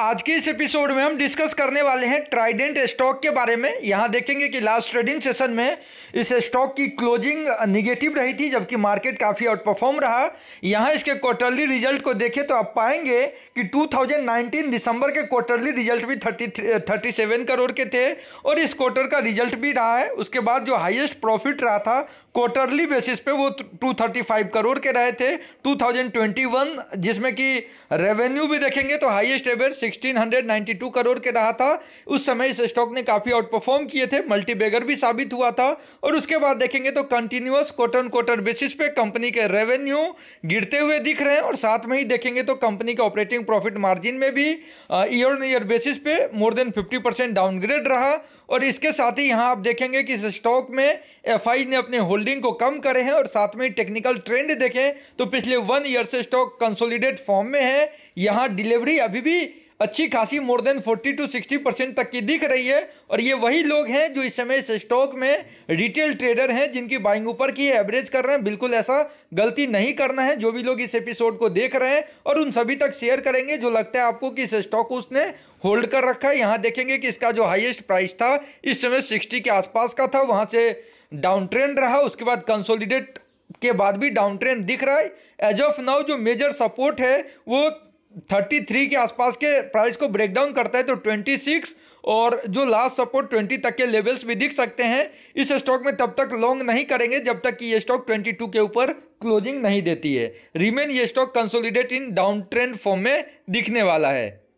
आज के इस एपिसोड में हम डिस्कस करने वाले हैं ट्राइडेंट स्टॉक के बारे में यहाँ देखेंगे कि लास्ट ट्रेडिंग सेशन में इस स्टॉक की क्लोजिंग निगेटिव रही थी जबकि मार्केट काफ़ी आउट परफॉर्म रहा यहाँ इसके क्वार्टरली रिजल्ट को देखें तो आप पाएंगे कि 2019 दिसंबर के क्वार्टरली रिजल्ट भी थर्टी 37 करोड़ के थे और इस क्वार्टर का रिजल्ट भी रहा है उसके बाद जो हाइएस्ट प्रॉफिट रहा था क्वार्टरली बेसिस पे वो टू करोड़ के रहे थे टू जिसमें कि रेवेन्यू भी देखेंगे तो हाइएस्ट एवर 1692 करोड़ के रहा था उस समय इस स्टॉक ने काफ़ी आउट परफॉर्म किए थे मल्टीबेगर भी साबित हुआ था और उसके बाद देखेंगे तो कंटिन्यूस क्वार्टर क्वार्टर बेसिस पे कंपनी के रेवेन्यू गिरते हुए दिख रहे हैं और साथ में ही देखेंगे तो कंपनी के ऑपरेटिंग प्रॉफिट मार्जिन में भी ईयर ऑन ईयर बेसिस पे मोर देन फिफ्टी डाउनग्रेड रहा और इसके साथ ही यहाँ आप देखेंगे कि इस स्टॉक में एफ ने अपने होल्डिंग को कम करे हैं और साथ में टेक्निकल ट्रेंड देखें तो पिछले वन ईयर से स्टॉक कंसोलिडेट फॉर्म में है यहाँ डिलीवरी अभी भी अच्छी खासी मोर देन 40 टू 60 परसेंट तक की दिख रही है और ये वही लोग हैं जो इस समय इस स्टॉक में रिटेल ट्रेडर हैं जिनकी बाइंग ऊपर की एवरेज कर रहे हैं बिल्कुल ऐसा गलती नहीं करना है जो भी लोग इस एपिसोड को देख रहे हैं और उन सभी तक शेयर करेंगे जो लगता है आपको कि इस स्टॉक को उसने होल्ड कर रखा है यहाँ देखेंगे कि इसका जो हाइएस्ट प्राइस था इस समय सिक्सटी के आसपास का था वहाँ से डाउन ट्रेंड रहा उसके बाद कंसोलिडेट के बाद भी डाउन ट्रेंड दिख रहा है एज ऑफ नाउ जो मेजर सपोर्ट है वो थर्टी थ्री के आसपास के प्राइस को ब्रेक डाउन करता है तो ट्वेंटी सिक्स और जो लास्ट सपोर्ट ट्वेंटी तक के लेवल्स भी दिख सकते हैं इस स्टॉक में तब तक लॉन्ग नहीं करेंगे जब तक कि ये स्टॉक ट्वेंटी टू के ऊपर क्लोजिंग नहीं देती है रिमेन ये stock consolidate in down trend form में दिखने वाला है